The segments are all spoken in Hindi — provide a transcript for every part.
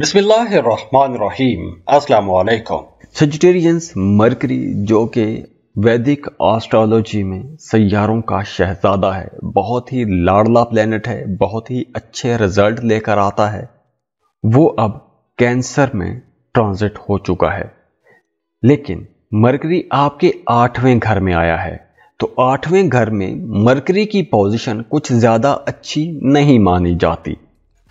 अस्सलाम सजिटेरियंस मरकरी जो कि वैदिक एस्ट्रोलॉजी में सैारों का शहजादा है बहुत ही लाडला प्लेनेट है बहुत ही अच्छे रिजल्ट लेकर आता है वो अब कैंसर में ट्रांजिट हो चुका है लेकिन मरकरी आपके आठवें घर में आया है तो आठवें घर में मरकरी की पोजीशन कुछ ज़्यादा अच्छी नहीं मानी जाती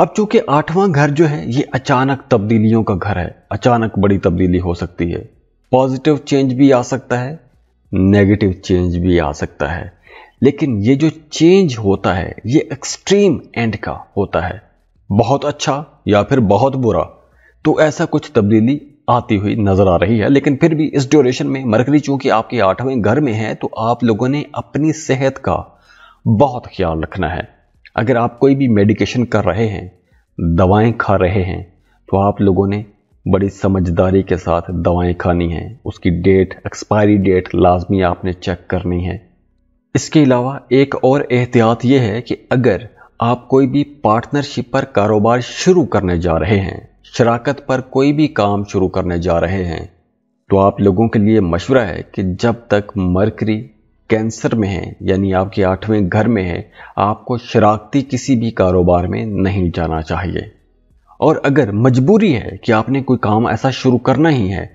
अब चूंकि आठवां घर जो है ये अचानक तब्दीलियों का घर है अचानक बड़ी तब्दीली हो सकती है पॉजिटिव चेंज भी आ सकता है नेगेटिव चेंज भी आ सकता है लेकिन ये जो चेंज होता है ये एक्सट्रीम एंड का होता है बहुत अच्छा या फिर बहुत बुरा तो ऐसा कुछ तब्दीली आती हुई नजर आ रही है लेकिन फिर भी इस ड्यूरेशन में मरकरी चूंकि आपके आठवें घर में है तो आप लोगों ने अपनी सेहत का बहुत ख्याल रखना है अगर आप कोई भी मेडिकेशन कर रहे हैं दवाएं खा रहे हैं तो आप लोगों ने बड़ी समझदारी के साथ दवाएं खानी हैं उसकी डेट एक्सपायरी डेट लाजमी आपने चेक करनी है इसके अलावा एक और एहतियात ये है कि अगर आप कोई भी पार्टनरशिप पर कारोबार शुरू करने जा रहे हैं शराकत पर कोई भी काम शुरू करने जा रहे हैं तो आप लोगों के लिए मशवरा है कि जब तक मरकरी कैंसर में है यानी आपके आठवें घर में है आपको शराखती किसी भी कारोबार में नहीं जाना चाहिए और अगर मजबूरी है कि आपने कोई काम ऐसा शुरू करना ही है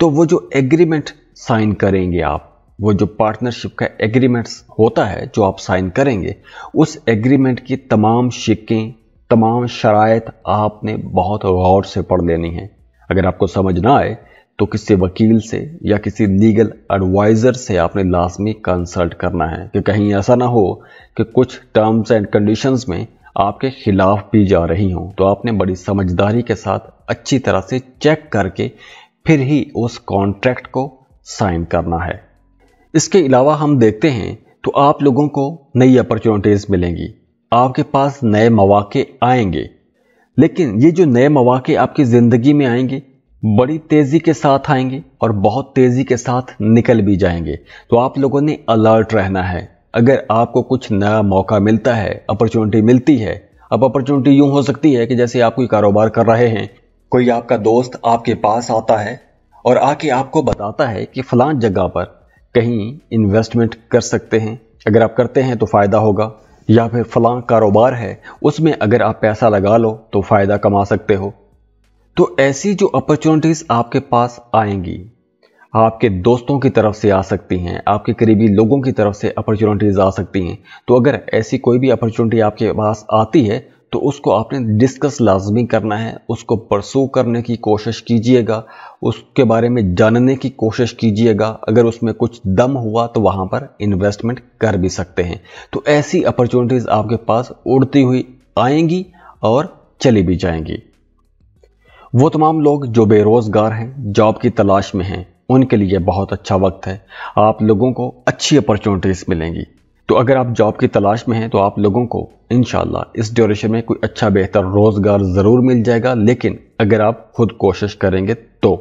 तो वो जो एग्रीमेंट साइन करेंगे आप वो जो पार्टनरशिप का एग्रीमेंट्स होता है जो आप साइन करेंगे उस एग्रीमेंट की तमाम शिक्कें तमाम शरात आपने बहुत गौर से पढ़ लेनी है अगर आपको समझ ना आए तो किसी वकील से या किसी लीगल एडवाइज़र से आपने लाजमी कंसल्ट करना है कि कहीं ऐसा ना हो कि कुछ टर्म्स एंड कंडीशंस में आपके खिलाफ भी जा रही हों तो आपने बड़ी समझदारी के साथ अच्छी तरह से चेक करके फिर ही उस कॉन्ट्रैक्ट को साइन करना है इसके अलावा हम देखते हैं तो आप लोगों को नई अपॉर्चुनिटीज़ मिलेंगी आपके पास नए मौाक़े आएंगे लेकिन ये जो नए मौाक़े आपकी ज़िंदगी में आएंगे बड़ी तेज़ी के साथ आएंगे और बहुत तेज़ी के साथ निकल भी जाएंगे तो आप लोगों ने अलर्ट रहना है अगर आपको कुछ नया मौका मिलता है अपॉर्चुनिटी मिलती है अब अपॉर्चुनिटी यूं हो सकती है कि जैसे आप कोई कारोबार कर रहे हैं कोई आपका दोस्त आपके पास आता है और आके आपको बताता है कि फलां जगह पर कहीं इन्वेस्टमेंट कर सकते हैं अगर आप करते हैं तो फ़ायदा होगा या फिर फलां कारोबार है उसमें अगर आप पैसा लगा लो तो फ़ायदा कमा सकते हो तो ऐसी जो अपॉर्चुनिटीज़ आपके पास आएंगी आपके दोस्तों की तरफ से आ सकती हैं आपके करीबी लोगों की तरफ से अपॉर्चुनिटीज़ आ सकती हैं तो अगर ऐसी कोई भी अपॉर्चुनिटी आपके पास आती है तो उसको आपने डिस्कस लाजमी करना है उसको परसू करने की कोशिश कीजिएगा उसके बारे में जानने की कोशिश कीजिएगा अगर उसमें कुछ दम हुआ तो वहाँ पर इन्वेस्टमेंट कर भी सकते हैं तो ऐसी अपॉर्चुनिटीज़ आपके पास उड़ती हुई आएंगी और चली भी जाएंगी वो तमाम लोग जो बेरोज़गार हैं जॉब की तलाश में हैं उनके लिए बहुत अच्छा वक्त है आप लोगों को अच्छी अपॉर्चुनिटीज़ मिलेंगी तो अगर आप जॉब की तलाश में हैं तो आप लोगों को इन इस ड्यूरेशन में कोई अच्छा बेहतर रोज़गार ज़रूर मिल जाएगा लेकिन अगर आप खुद कोशिश करेंगे तो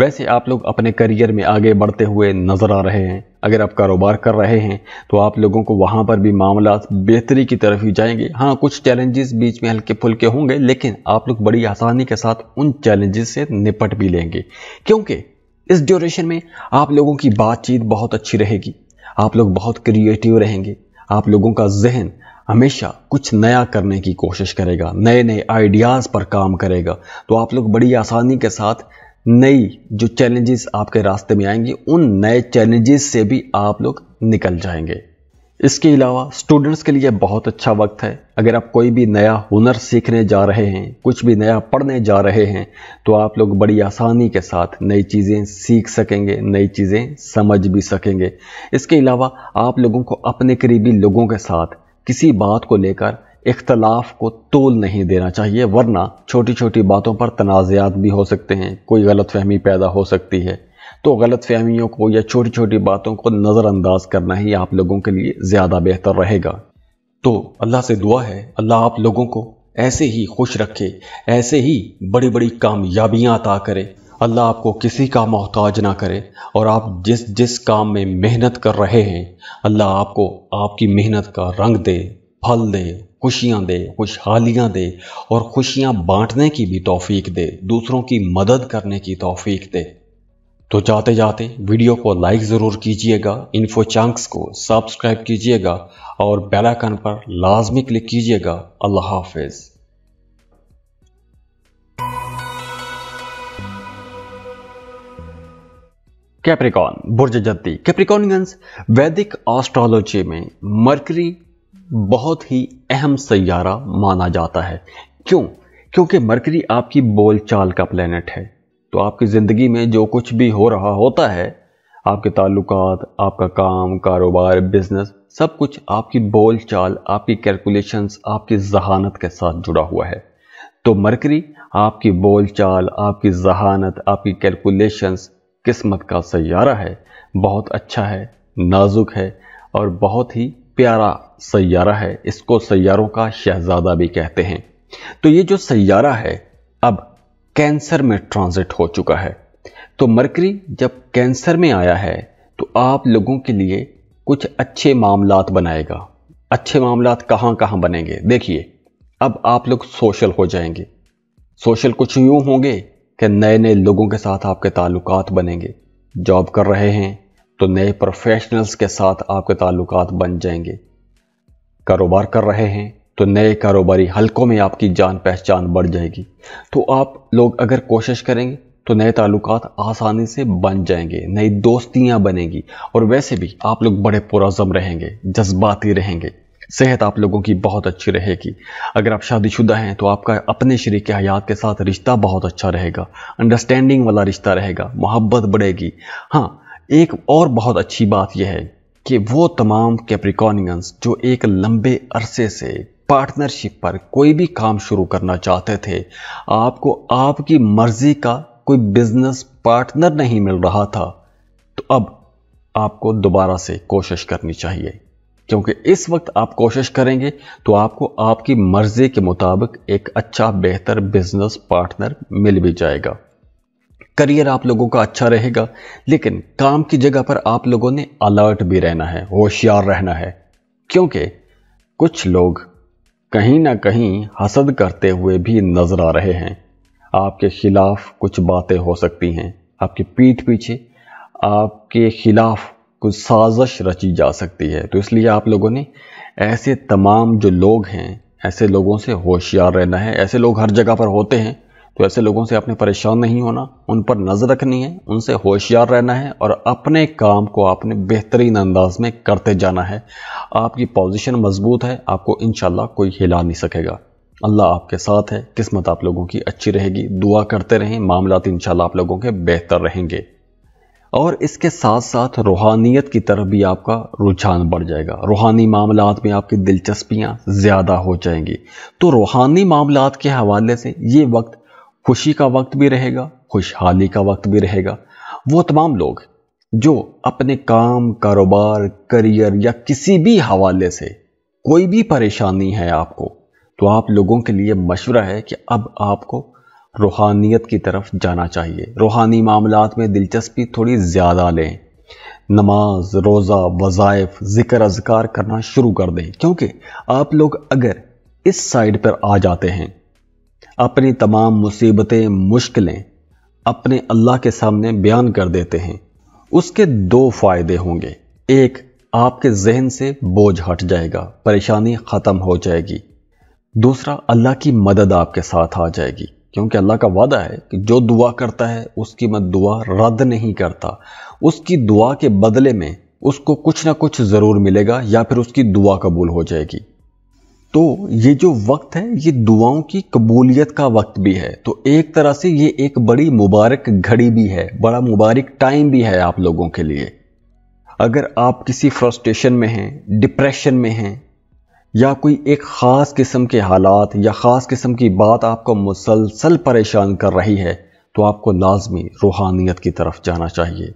वैसे आप लोग अपने करियर में आगे बढ़ते हुए नज़र आ रहे हैं अगर आप कारोबार कर रहे हैं तो आप लोगों को वहाँ पर भी मामला बेहतरी की तरफ ही जाएंगे हाँ कुछ चैलेंजेस बीच में हल्के फुल्के होंगे लेकिन आप लोग बड़ी आसानी के साथ उन चैलेंजेस से निपट भी लेंगे क्योंकि इस ड्यूरेशन में आप लोगों की बातचीत बहुत अच्छी रहेगी आप लोग बहुत क्रिएटिव रहेंगे आप लोगों का जहन हमेशा कुछ नया करने की कोशिश करेगा नए नए आइडियाज़ पर काम करेगा तो आप लोग बड़ी आसानी के साथ नई जो चैलेंजेस आपके रास्ते में आएंगी उन नए चैलेंजेस से भी आप लोग निकल जाएंगे इसके अलावा स्टूडेंट्स के लिए बहुत अच्छा वक्त है अगर आप कोई भी नया हुनर सीखने जा रहे हैं कुछ भी नया पढ़ने जा रहे हैं तो आप लोग बड़ी आसानी के साथ नई चीज़ें सीख सकेंगे नई चीज़ें समझ भी सकेंगे इसके अलावा आप लोगों को अपने करीबी लोगों के साथ किसी बात को लेकर इख्तलाफ को तोल नहीं देना चाहिए वरना छोटी छोटी बातों पर तनाज़ात भी हो सकते हैं कोई गलत फहमी पैदा हो सकती है तो गलत फहमियों को या छोटी छोटी बातों को नज़रअंदाज करना ही आप लोगों के लिए ज़्यादा बेहतर रहेगा तो अल्लाह से दुआ है अल्लाह आप लोगों को ऐसे ही खुश रखे ऐसे ही बड़ी बड़ी कामयाबियाँ अता करे अल्लाह आपको किसी का मोहताज ना करे और आप जिस जिस काम में मेहनत कर रहे हैं अल्लाह आपको आपकी मेहनत का रंग दे फल दे खुशियाँ दे खुशहालियाँ दे और खुशियाँ बांटने की भी तौफीक दे दूसरों की मदद करने की तौफीक दे तो जाते जाते वीडियो को लाइक ज़रूर कीजिएगा इन्फो चैंक्स को सब्सक्राइब कीजिएगा और बेल आइकन पर लाजमी क्लिक कीजिएगा अल्लाह हाफिज़ कैप्रिकॉन बुर्ज जद्दी कैप्रिकॉनियंस वैदिक एस्ट्रोलॉजी में मर्करी बहुत ही अहम सैारा माना जाता है क्यों क्योंकि मरकरी आपकी बोलचाल का प्लेनेट है तो आपकी ज़िंदगी में जो कुछ भी हो रहा होता है आपके ताल्लुक आपका काम कारोबार बिजनेस सब कुछ आपकी बोल चाल आपकी कैलकुलेशंस आपकी जहानत के साथ जुड़ा हुआ है तो मरकरी आपकी बोल चाल आपकी जहानत आपकी कैलकुलेशंस किस्मत का सैारा है बहुत अच्छा है नाजुक है और बहुत ही प्यारा सैारा है इसको सैारों का शहजादा भी कहते हैं तो ये जो सैारा है अब कैंसर में ट्रांजिट हो चुका है तो मरकरी जब कैंसर में आया है तो आप लोगों के लिए कुछ अच्छे मामलात बनाएगा अच्छे मामलात कहाँ कहाँ बनेंगे देखिए अब आप लोग सोशल हो जाएंगे सोशल कुछ यूँ होंगे कि नए नए लोगों के साथ आपके ताल्लुक बनेंगे जॉब कर रहे हैं तो नए प्रोफेशनल्स के साथ आपके ताल्लुक बन जाएंगे कारोबार कर रहे हैं तो नए कारोबारी हलकों में आपकी जान पहचान बढ़ जाएगी तो आप लोग अगर कोशिश करेंगे तो नए ताल्लुक आसानी से बन जाएंगे नई दोस्तियाँ बनेंगी और वैसे भी आप लोग बड़े पुरज़म रहेंगे जज्बाती रहेंगे सेहत आप लोगों की बहुत अच्छी रहेगी अगर आप शादीशुदा हैं तो आपका अपने शरीक हयात के साथ रिश्ता बहुत अच्छा रहेगा अंडरस्टैंडिंग वाला रिश्ता रहेगा मोहब्बत बढ़ेगी हाँ एक और बहुत अच्छी बात यह है कि वो तमाम कैप्रिकॉनियंस जो एक लंबे अरसे से पार्टनरशिप पर कोई भी काम शुरू करना चाहते थे आपको आपकी मर्जी का कोई बिजनेस पार्टनर नहीं मिल रहा था तो अब आपको दोबारा से कोशिश करनी चाहिए क्योंकि इस वक्त आप कोशिश करेंगे तो आपको आपकी मर्जी के मुताबिक एक अच्छा बेहतर बिजनेस पार्टनर मिल भी जाएगा करियर आप लोगों का अच्छा रहेगा लेकिन काम की जगह पर आप लोगों ने अलर्ट भी रहना है होशियार रहना है क्योंकि कुछ लोग कहीं ना कहीं हसद करते हुए भी नजर आ रहे हैं आपके खिलाफ कुछ बातें हो सकती हैं आपके पीठ पीछे आपके खिलाफ कुछ साजिश रची जा सकती है तो इसलिए आप लोगों ने ऐसे तमाम जो लोग हैं ऐसे लोगों से होशियार रहना है ऐसे लोग हर जगह पर होते हैं तो ऐसे लोगों से आपने परेशान नहीं होना उन पर नज़र रखनी है उनसे होशियार रहना है और अपने काम को आपने बेहतरीन अंदाज में करते जाना है आपकी पोजीशन मजबूत है आपको इन कोई हिला नहीं सकेगा अल्लाह आपके साथ है किस्मत आप लोगों की अच्छी रहेगी दुआ करते रहें मामला इन आप लोगों के बेहतर रहेंगे और इसके साथ साथ रूहानियत की तरफ भी आपका रुझान बढ़ जाएगा रूहानी मामला में आपकी दिलचस्पियाँ ज़्यादा हो जाएंगी तो रूहानी मामला के हवाले से ये वक्त खुशी का वक्त भी रहेगा खुशहाली का वक्त भी रहेगा वो तमाम लोग जो अपने काम कारोबार करियर या किसी भी हवाले से कोई भी परेशानी है आपको तो आप लोगों के लिए मशवरा है कि अब आपको रूहानियत की तरफ जाना चाहिए रूहानी मामला में दिलचस्पी थोड़ी ज़्यादा लें नमाज रोज़ा वज़ाइफ ज़िक्र अजकार करना शुरू कर दें क्योंकि आप लोग अगर इस साइड पर आ जाते हैं अपनी तमाम मुसीबतें मुश्किलें अपने अल्लाह के सामने बयान कर देते हैं उसके दो फायदे होंगे एक आपके जहन से बोझ हट जाएगा परेशानी ख़त्म हो जाएगी दूसरा अल्लाह की मदद आपके साथ आ जाएगी क्योंकि अल्लाह का वादा है कि जो दुआ करता है उसकी मैं दुआ रद्द नहीं करता उसकी दुआ के बदले में उसको कुछ ना कुछ ज़रूर मिलेगा या फिर उसकी दुआ कबूल हो जाएगी तो ये जो वक्त है ये दुआओं की कबूलियत का वक्त भी है तो एक तरह से ये एक बड़ी मुबारक घड़ी भी है बड़ा मुबारक टाइम भी है आप लोगों के लिए अगर आप किसी फ्रस्ट्रेशन में हैं डिप्रेशन में हैं या कोई एक ख़ास किस्म के हालात या ख़ास किस्म की बात आपको मुसलसल परेशान कर रही है तो आपको लाजमी रूहानियत की तरफ जाना चाहिए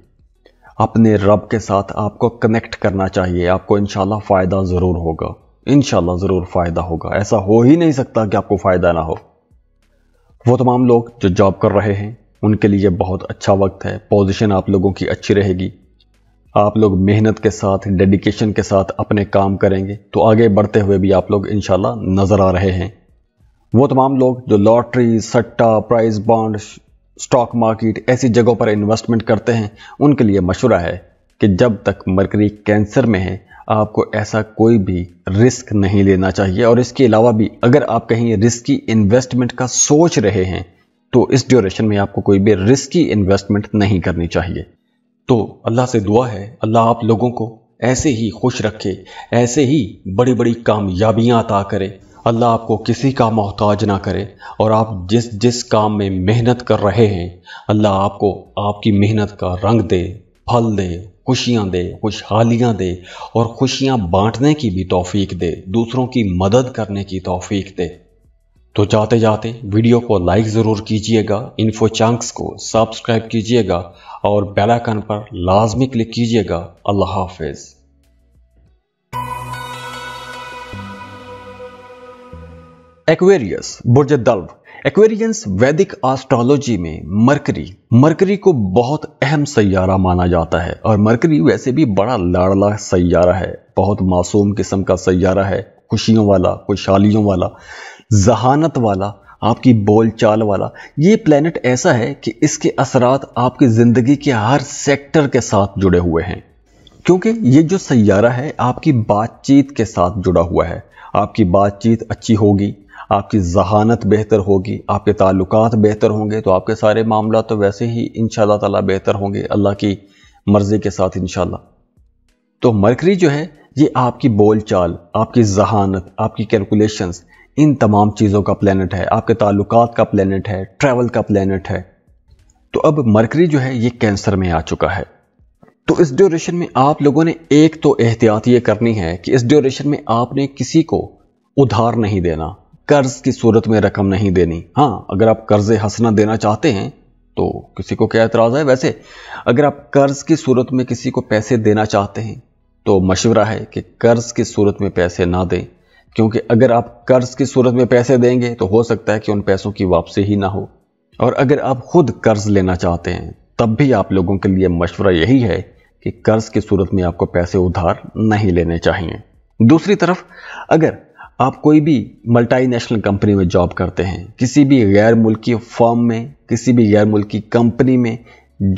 अपने रब के साथ आपको कनेक्ट करना चाहिए आपको इन फ़ायदा ज़रूर होगा इन ज़रूर फ़ायदा होगा ऐसा हो ही नहीं सकता कि आपको फ़ायदा ना हो वो तमाम लोग जो जॉब कर रहे हैं उनके लिए बहुत अच्छा वक्त है पोजीशन आप लोगों की अच्छी रहेगी आप लोग मेहनत के साथ डेडिकेशन के साथ अपने काम करेंगे तो आगे बढ़ते हुए भी आप लोग इन नज़र आ रहे हैं वो तमाम लोग जो लॉटरी सट्टा प्राइस बॉन्ड स्टॉक मार्केट ऐसी जगहों पर इन्वेस्टमेंट करते हैं उनके लिए मशुरा है कि जब तक मरकरी कैंसर में है आपको ऐसा कोई भी रिस्क नहीं लेना चाहिए और इसके अलावा भी अगर आप कहीं रिस्की इन्वेस्टमेंट का सोच रहे हैं तो इस ड्यूरेशन में आपको कोई भी रिस्की इन्वेस्टमेंट नहीं करनी चाहिए तो अल्लाह से दुआ है अल्लाह आप लोगों को ऐसे ही खुश रखे ऐसे ही बड़ी बड़ी कामयाबियाँ अता करे अल्लाह आपको किसी का मोहताज ना करे और आप जिस जिस काम में मेहनत कर रहे हैं अल्लाह आपको आपकी मेहनत का रंग दे फल दे खुशियाँ दे खुशहालियाँ दे और खुशियाँ बांटने की भी तौफीक दे दूसरों की मदद करने की तौफीक दे तो जाते जाते वीडियो को लाइक ज़रूर कीजिएगा इन्फो चैंक्स को सब्सक्राइब कीजिएगा और बेल आइकन पर लाजमी क्लिक कीजिएगा अल्लाह हाफिज़ एक्वेरियस बुर्ज दल्ब एक्वेरियंस वैदिक एस्ट्रोलॉजी में मरकरी मरकरी को बहुत अहम सैयारा माना जाता है और मरकरी वैसे भी बड़ा लाड़ला सैयारा है बहुत मासूम किस्म का सैयारा है खुशियों वाला खुशहालियों वाला जहानत वाला आपकी बोलचाल वाला ये प्लेनेट ऐसा है कि इसके असरात आपकी ज़िंदगी के हर सेक्टर के साथ जुड़े हुए हैं क्योंकि ये जो सैारा है आपकी बातचीत के साथ जुड़ा हुआ है आपकी बातचीत अच्छी होगी आपकी जहानत बेहतर होगी आपके ताल्लुक बेहतर होंगे तो आपके सारे मामला तो वैसे ही इन तला बेहतर होंगे अल्लाह की मर्ज़ी के साथ इन तो मरकरी जो है ये आपकी बोल चाल आपकी जहानत आपकी कैलकुलेशंस इन तमाम चीज़ों का प्लानट है आपके ताल्लुक का प्लानट है ट्रैवल का प्लानट है तो अब मरकरी जो है ये कैंसर में आ चुका है तो इस ड्यूरेशन में आप लोगों ने एक तो एहतियात ये करनी है कि इस ड्यूरेशन में आपने किसी को उधार नहीं देना कर्ज की सूरत में रकम नहीं देनी हाँ अगर आप कर्ज हंसना देना चाहते हैं तो किसी को क्या एतराज़ है वैसे अगर आप कर्ज की सूरत में किसी को पैसे देना चाहते हैं तो मशवरा है कि कर्ज की सूरत में पैसे ना दें क्योंकि अगर आप कर्ज की सूरत में पैसे देंगे तो हो सकता है कि उन पैसों की वापसी ही ना हो और अगर आप खुद कर्ज लेना चाहते हैं तब भी आप लोगों के लिए मशवरा यही है कि कर्ज की सूरत में आपको पैसे उधार नहीं लेने चाहिए दूसरी तरफ अगर आप कोई भी मल्टीनेशनल कंपनी में जॉब करते हैं किसी भी गैर मुल्की फर्म में किसी भी गैर मुल्की कंपनी में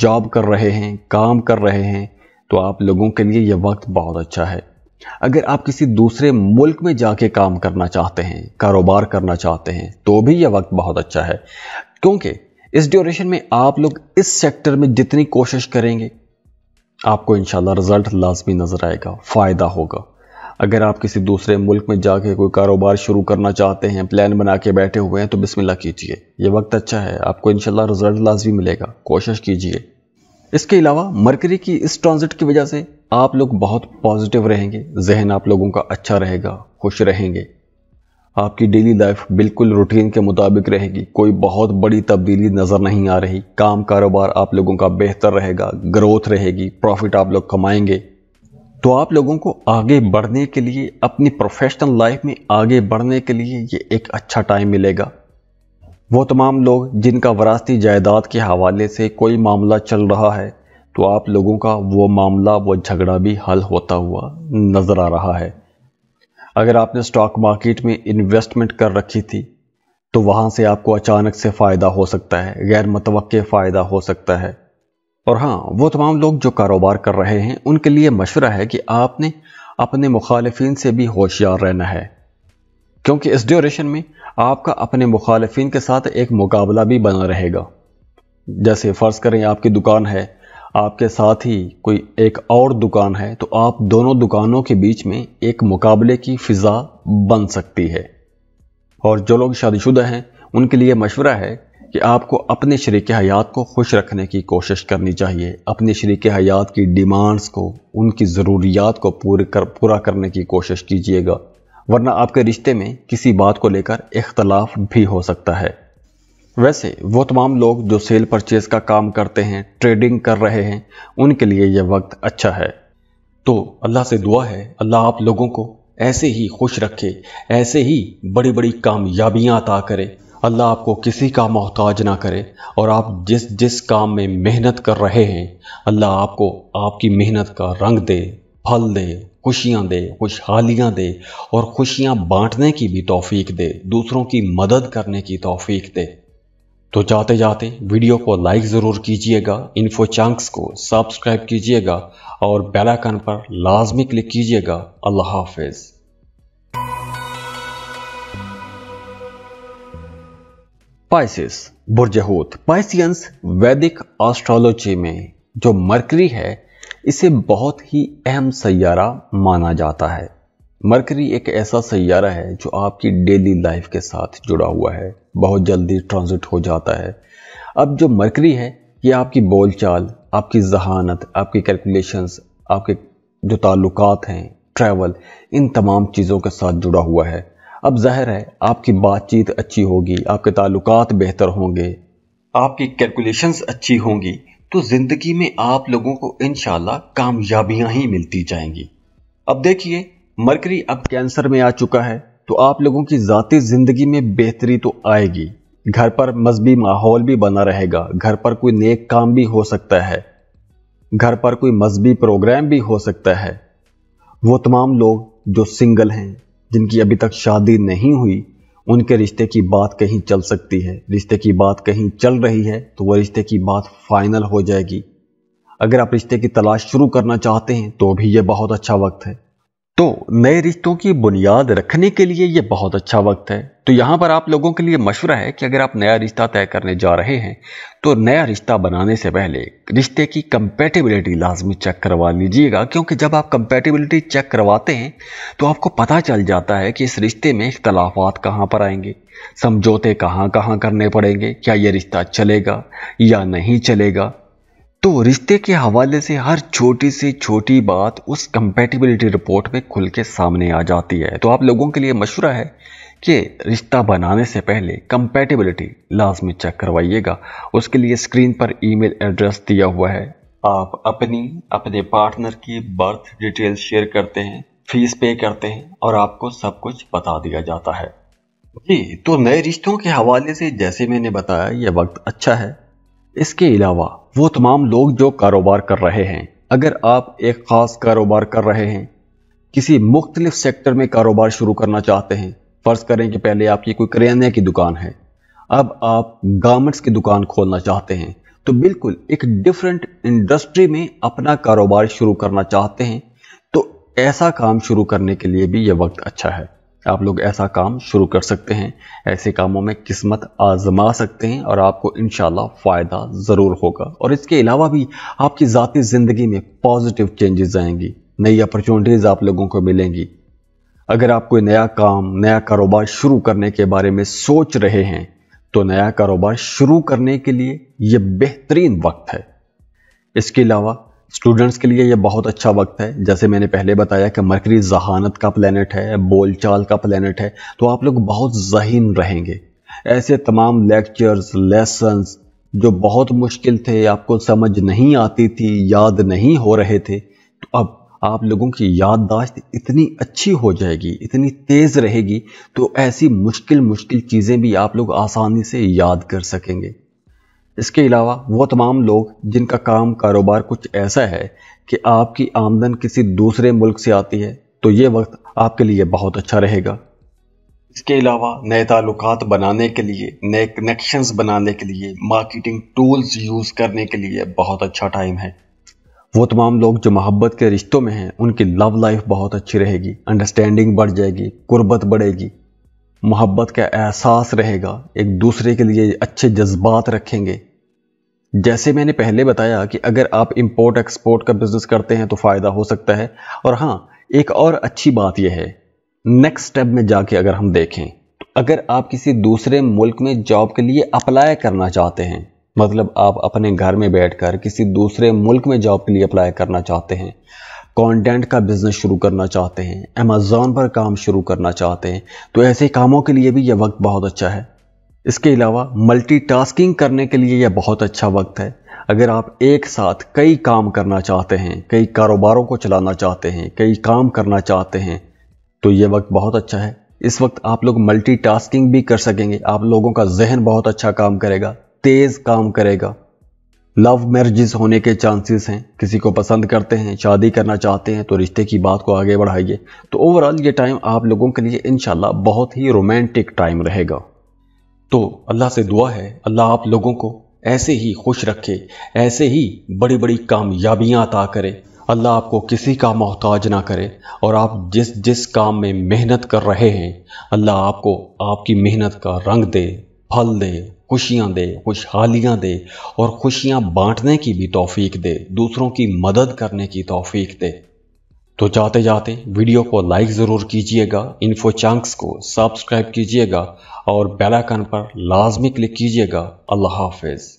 जॉब कर रहे हैं काम कर रहे हैं तो आप लोगों के लिए यह वक्त बहुत अच्छा है अगर आप किसी दूसरे मुल्क में जाके काम करना चाहते हैं कारोबार करना चाहते हैं तो भी यह वक्त बहुत अच्छा है क्योंकि इस ड्यूरेशन में आप लोग इस सेक्टर में जितनी कोशिश करेंगे आपको इंशाल्लाह रिजल्ट लाजमी नजर आएगा फायदा होगा अगर आप किसी दूसरे मुल्क में जाके कोई कारोबार शुरू करना चाहते हैं प्लान बना के बैठे हुए हैं तो बिस्मिल्लाह कीजिए ये वक्त अच्छा है आपको इनशाला रिजल्ट लाजमी मिलेगा कोशिश कीजिए इसके अलावा मरकरी की इस ट्रांजिट की वजह से आप लोग बहुत पॉजिटिव रहेंगे जहन आप लोगों का अच्छा रहेगा खुश रहेंगे आपकी डेली लाइफ बिल्कुल रूटीन के मुताबिक रहेगी कोई बहुत बड़ी तब्दीली नज़र नहीं आ रही काम कारोबार आप लोगों का बेहतर रहेगा ग्रोथ रहेगी प्रॉफिट आप लोग कमाएंगे तो आप लोगों को आगे बढ़ने के लिए अपनी प्रोफेशनल लाइफ में आगे बढ़ने के लिए ये एक अच्छा टाइम मिलेगा वो तमाम लोग जिनका वरासती जायदाद के हवाले से कोई मामला चल रहा है तो आप लोगों का वो मामला वो झगड़ा भी हल होता हुआ नज़र आ रहा है अगर आपने स्टॉक मार्केट में इन्वेस्टमेंट कर रखी थी तो वहाँ से आपको अचानक से फ़ायदा हो सकता है गैर मतवक़ फ़ायदा हो सकता है और हाँ वो तमाम लोग जो कारोबार कर रहे हैं उनके लिए मशवरा है कि आपने अपने मुखालफन से भी होशियार रहना है क्योंकि इस ड्यूरेशन में आपका अपने मुखालफन के साथ एक मुकाबला भी बना रहेगा जैसे फ़र्ज़ करें आपकी दुकान है आपके साथ ही कोई एक और दुकान है तो आप दोनों दुकानों के बीच में एक मुकाबले की फ़िज़ा बन सकती है और जो लोग शादीशुदा हैं उनके लिए मशवरा है कि आपको अपने शरीक हयात को खुश रखने की कोशिश करनी चाहिए अपने शरीक हयात की डिमांड्स को उनकी ज़रूरियात को पूरे कर पूरा करने की कोशिश कीजिएगा वरना आपके रिश्ते में किसी बात को लेकर इख्तलाफ भी हो सकता है वैसे वो तमाम लोग जो सेल परचेज़ का काम करते हैं ट्रेडिंग कर रहे हैं उनके लिए यह वक्त अच्छा है तो अल्लाह से दुआ है अल्लाह आप लोगों को ऐसे ही खुश रखे ऐसे ही बड़ी बड़ी कामयाबियाँ अता करे अल्लाह आपको किसी का मोहताज ना करे और आप जिस जिस काम में मेहनत कर रहे हैं अल्लाह आपको आपकी मेहनत का रंग दे फल दे खुशियाँ दे खुशहालियाँ दे और खुशियाँ बांटने की भी तौफीक दे दूसरों की मदद करने की तौफीक दे तो जाते जाते वीडियो को लाइक ज़रूर कीजिएगा इन्फो चंक्स को सब्सक्राइब कीजिएगा और बेल आइकन पर लाजमी क्लिक कीजिएगा अल्लाह हाफिज़ पाइसिस बुरजहूत पाइसियंस वैदिक एस्ट्रोलॉजी में जो मरकरी है इसे बहुत ही अहम सैारा माना जाता है मरकरी एक ऐसा सैारा है जो आपकी डेली लाइफ के साथ जुड़ा हुआ है बहुत जल्दी ट्रांजिट हो जाता है अब जो मरकरी है ये आपकी बोलचाल आपकी जहानत आपकी कैलकुलेशंस आपके जो ताल्लुकात हैं ट्रैवल इन तमाम चीज़ों के साथ जुड़ा हुआ है अब जाहिर है आपकी बातचीत अच्छी होगी आपके ताल्लुकात बेहतर होंगे आपकी कैलकुलेशंस अच्छी होंगी तो ज़िंदगी में आप लोगों को इन कामयाबियां ही मिलती जाएंगी अब देखिए मरकरी अब कैंसर में आ चुका है तो आप लोगों की ज़ाती ज़िंदगी में बेहतरी तो आएगी घर पर मजहबी माहौल भी बना रहेगा घर पर कोई नेक काम भी हो सकता है घर पर कोई मजहबी प्रोग्राम भी हो सकता है वो तमाम लोग जो सिंगल हैं जिनकी अभी तक शादी नहीं हुई उनके रिश्ते की बात कहीं चल सकती है रिश्ते की बात कहीं चल रही है तो वह रिश्ते की बात फाइनल हो जाएगी अगर आप रिश्ते की तलाश शुरू करना चाहते हैं तो भी यह बहुत अच्छा वक्त है तो नए रिश्तों की बुनियाद रखने के लिए ये बहुत अच्छा वक्त है तो यहाँ पर आप लोगों के लिए मशवरा है कि अगर आप नया रिश्ता तय करने जा रहे हैं तो नया रिश्ता बनाने से पहले रिश्ते की कंपेटिबिलिटी लाजमी चेक करवा लीजिएगा क्योंकि जब आप कंपेटिबिलिटी चेक करवाते हैं तो आपको पता चल जाता है कि इस रिश्ते में इख्तलाफात कहाँ पर आएंगे समझौते कहाँ कहाँ करने पड़ेंगे क्या ये रिश्ता चलेगा या नहीं चलेगा तो रिश्ते के हवाले से हर छोटी से छोटी बात उस कंपेटिबिलिटी रिपोर्ट में खुल के सामने आ जाती है तो आप लोगों के लिए मशवरा है कि रिश्ता बनाने से पहले कंपेटिबिलिटी लाजमी चेक करवाइएगा उसके लिए स्क्रीन पर ईमेल एड्रेस दिया हुआ है आप अपनी अपने पार्टनर की बर्थ डिटेल शेयर करते हैं फीस पे करते हैं और आपको सब कुछ बता दिया जाता है जी तो नए रिश्तों के हवाले से जैसे मैंने बताया ये वक्त अच्छा है इसके अलावा वो तमाम लोग जो कारोबार कर रहे हैं अगर आप एक ख़ास कारोबार कर रहे हैं किसी मुख्तलिफ सेक्टर में कारोबार शुरू करना चाहते हैं फ़र्ज़ करें कि पहले आपकी कोई करियाने की दुकान है अब आप गारमेंट्स की दुकान खोलना चाहते हैं तो बिल्कुल एक डिफरेंट इंडस्ट्री में अपना कारोबार शुरू करना चाहते हैं तो ऐसा काम शुरू करने के लिए भी यह वक्त अच्छा है आप लोग ऐसा काम शुरू कर सकते हैं ऐसे कामों में किस्मत आजमा सकते हैं और आपको इन फ़ायदा ज़रूर होगा और इसके अलावा भी आपकी ज़ाती ज़िंदगी में पॉजिटिव चेंजेस आएंगी नई अपॉर्चुनिटीज़ आप लोगों को मिलेंगी अगर आप कोई नया काम नया कारोबार शुरू करने के बारे में सोच रहे हैं तो नया कारोबार शुरू करने के लिए ये बेहतरीन वक्त है इसके अलावा स्टूडेंट्स के लिए यह बहुत अच्छा वक्त है जैसे मैंने पहले बताया कि मरकरी जहानत का प्लानट है बोलचाल का प्लानट है तो आप लोग बहुत जहीन रहेंगे ऐसे तमाम लेक्चर्स लेसन्स जो बहुत मुश्किल थे आपको समझ नहीं आती थी याद नहीं हो रहे थे तो अब आप लोगों की याददाश्त इतनी अच्छी हो जाएगी इतनी तेज़ रहेगी तो ऐसी मुश्किल मुश्किल चीज़ें भी आप लोग आसानी से याद कर सकेंगे इसके अलावा वो तमाम लोग जिनका काम कारोबार कुछ ऐसा है कि आपकी आमदन किसी दूसरे मुल्क से आती है तो ये वक्त आपके लिए बहुत अच्छा रहेगा इसके अलावा नए ताल्लुकात बनाने के लिए नए कनेक्शंस बनाने के लिए मार्केटिंग टूल्स यूज़ करने के लिए बहुत अच्छा टाइम है वो तमाम लोग जो मोहब्बत के रिश्तों में हैं उनकी लव लाइफ बहुत अच्छी रहेगी अंडरस्टैंडिंग बढ़ जाएगी कुर्बत बढ़ेगी मोहब्बत का एहसास रहेगा एक दूसरे के लिए अच्छे जज्बात रखेंगे जैसे मैंने पहले बताया कि अगर आप इम्पोर्ट एक्सपोर्ट का बिज़नेस करते हैं तो फ़ायदा हो सकता है और हाँ एक और अच्छी बात यह है नेक्स्ट स्टेप में जाके अगर हम देखें तो अगर आप किसी दूसरे मुल्क में जॉब के लिए अप्लाई करना चाहते हैं मतलब आप अपने घर में बैठकर किसी दूसरे मुल्क में जॉब के लिए अप्लाई करना चाहते हैं कंटेंट का बिज़नेस शुरू करना चाहते हैं अमेज़ोन पर काम शुरू करना चाहते हैं तो ऐसे कामों के लिए भी यह वक्त बहुत अच्छा है इसके अलावा मल्टीटास्किंग करने के लिए यह बहुत अच्छा वक्त है अगर आप एक साथ कई काम करना चाहते हैं कई कारोबारों को चलाना चाहते हैं कई काम करना चाहते हैं तो ये वक्त बहुत अच्छा है इस वक्त आप लोग मल्टीटास्किंग भी कर सकेंगे आप लोगों का जहन बहुत अच्छा काम करेगा तेज़ काम करेगा लव मैरिजेस होने के चांसेस हैं किसी को पसंद करते हैं शादी करना चाहते हैं तो रिश्ते की बात को आगे बढ़ाइए तो ओवरऑल ये टाइम आप लोगों के लिए इन बहुत ही रोमांटिक टाइम रहेगा तो अल्लाह से दुआ है अल्लाह आप लोगों को ऐसे ही खुश रखे ऐसे ही बड़ी बड़ी कामयाबियाँ अता करे अल्लाह आपको किसी का मोहताज ना करे और आप जिस जिस काम में मेहनत कर रहे हैं अल्लाह आपको आपकी मेहनत का रंग दे फल दे खुशियाँ दे खुशहालियाँ दे और खुशियाँ बांटने की भी तौफीक दे दूसरों की मदद करने की तौफीक दे तो जाते जाते वीडियो को लाइक ज़रूर कीजिएगा इन्फो चैंक्स को सब्सक्राइब कीजिएगा और बेल आइकन पर लाजमी क्लिक कीजिएगा अल्लाह हाफिज़